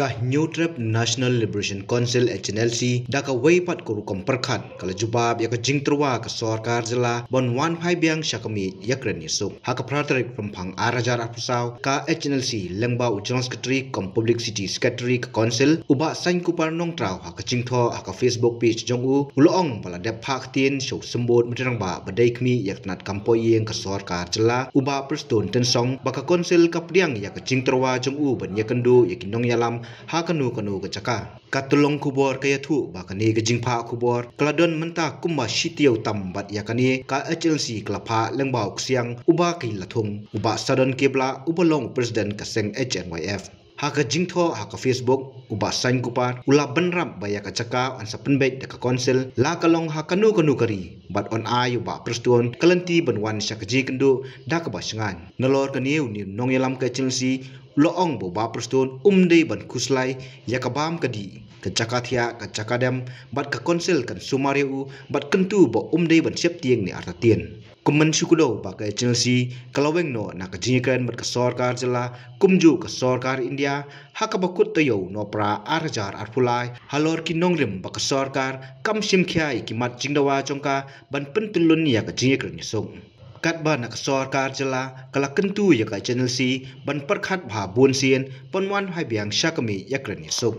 kah New Trap National Liberation Council HNLC da ka waipat ko rukom parkhat kala jubab ya ka jingtrwa ka sarkar jala bon wan phai biang shakami yakrani su ha ka pratrik from phang arajar apusau ka HNLC lengba ujong secretary kom public city secretary council uba sain ku par nong traw ha ka jingtho ha ka facebook page jong u ulong pala de phak tin so sambod mitrang ba badai khmi yaknat kampo yeng ka sarkar jala uba prston ten song ba ka council ka priang ya ka jingtrwa jong u ban yakandu yakinong yalam hakanu kanu ka chaka kubor ka yathu ba ka nege jingpha kubor kladon manta kumba shitiyo tambat yakani ka HLC klapha lengba oksyang uba kin lathung uba sadon kebla uba long president ka seng HNYF haka jingtho haka facebook uba sign kupar ula benram baya ka chaka an sapen bait da ka council la ka long haka kari but on ayu uba prestuon kelenti banwan sha ka kendu da ka ba shangan nalor ka niu ni nong yalam chelsea loong bo ba prstun umde ban kuslai yakabam kadi kachakathia kachakadam bat ka konsel kan sumare u bat kentu bo umde ban sep tieng ni arta tien kumman shukulo ba ka chelsea kalaweng no na ka jingkan bat ka sarkar jala kumju ka sarkar india hakaba kut tayo no pra arjar arphulai halor ki nongrim ba ka sarkar kam simkhai ki mat jingdawa chongka ban pentulun ya ka jingkan ni song កាត់បានកសរការចលាកលកិនទូយកាចេនលស៊ីបនប្រខាត់ផាបួនសៀនពនមាន់ហើយបៀងសាកមីយកនិសុខ